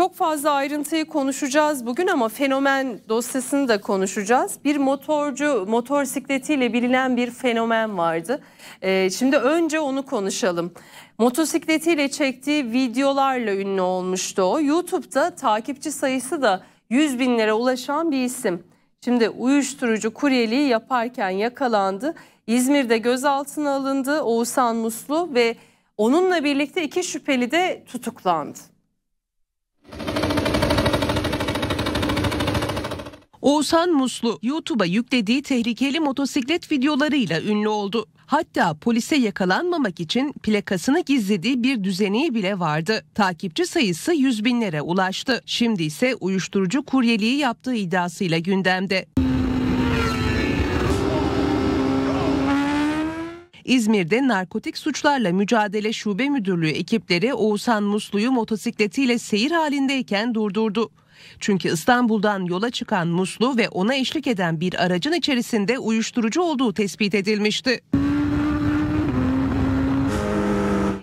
Çok fazla ayrıntıyı konuşacağız bugün ama fenomen dosyasını da konuşacağız. Bir motorcu motor sikletiyle bilinen bir fenomen vardı. Ee, şimdi önce onu konuşalım. Motosikletiyle çektiği videolarla ünlü olmuştu o. YouTube'da takipçi sayısı da 100 binlere ulaşan bir isim. Şimdi uyuşturucu kuryeliği yaparken yakalandı. İzmir'de gözaltına alındı Oğuzhan Muslu ve onunla birlikte iki şüpheli de tutuklandı. Oğuzhan Muslu YouTube'a yüklediği tehlikeli motosiklet videolarıyla ünlü oldu. Hatta polise yakalanmamak için plakasını gizlediği bir düzeni bile vardı. Takipçi sayısı yüz binlere ulaştı. Şimdi ise uyuşturucu kuryeliği yaptığı iddiasıyla gündemde. İzmir'de Narkotik Suçlarla Mücadele Şube Müdürlüğü ekipleri Oğuzhan Muslu'yu motosikletiyle seyir halindeyken durdurdu. Çünkü İstanbul'dan yola çıkan Muslu ve ona eşlik eden bir aracın içerisinde uyuşturucu olduğu tespit edilmişti.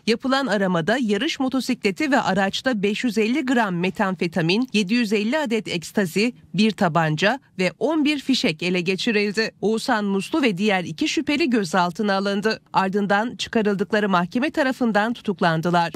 Yapılan aramada yarış motosikleti ve araçta 550 gram metanfetamin, 750 adet ekstazi, bir tabanca ve 11 fişek ele geçirildi. Oğuzhan Muslu ve diğer iki şüpheli gözaltına alındı. Ardından çıkarıldıkları mahkeme tarafından tutuklandılar.